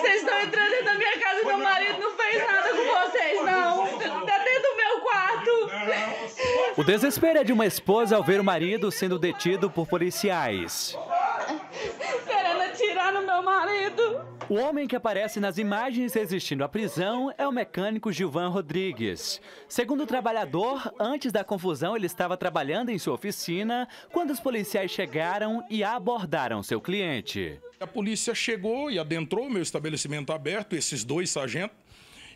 vocês estão entrando dentro da minha casa e meu marido não fez é, nada com vocês, não. Tá dentro do meu quarto. O desespero é de uma esposa ao ver o marido sendo detido por policiais. Querendo atirar no meu marido. O homem que aparece nas imagens resistindo à prisão é o mecânico Gilvan Rodrigues. Segundo o trabalhador, antes da confusão ele estava trabalhando em sua oficina quando os policiais chegaram e abordaram seu cliente. A polícia chegou e adentrou o meu estabelecimento aberto, esses dois sargentos,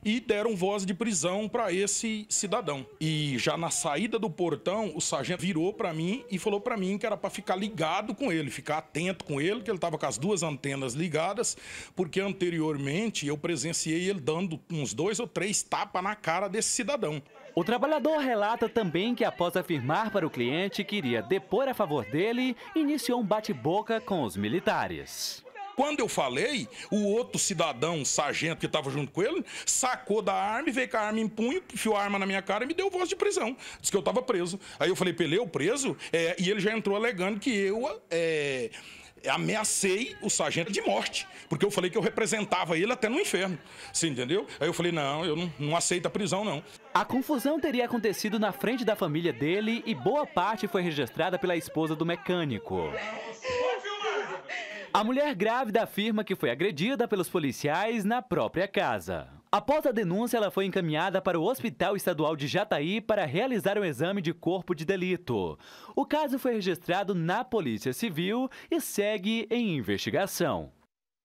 e deram voz de prisão para esse cidadão. E já na saída do portão, o sargento virou para mim e falou para mim que era para ficar ligado com ele, ficar atento com ele, que ele estava com as duas antenas ligadas, porque anteriormente eu presenciei ele dando uns dois ou três tapas na cara desse cidadão. O trabalhador relata também que, após afirmar para o cliente que iria depor a favor dele, iniciou um bate-boca com os militares. Quando eu falei, o outro cidadão, sargento que estava junto com ele, sacou da arma veio com a arma em punho, enfiou a arma na minha cara e me deu voz de prisão. disse que eu estava preso. Aí eu falei, peleu preso? É, e ele já entrou alegando que eu. É, ameacei o sargento de morte, porque eu falei que eu representava ele até no inferno. Você entendeu? Aí eu falei: não, eu não, não aceito a prisão, não. A confusão teria acontecido na frente da família dele e boa parte foi registrada pela esposa do mecânico. A mulher grávida afirma que foi agredida pelos policiais na própria casa. Após a denúncia, ela foi encaminhada para o Hospital Estadual de Jataí para realizar um exame de corpo de delito. O caso foi registrado na Polícia Civil e segue em investigação.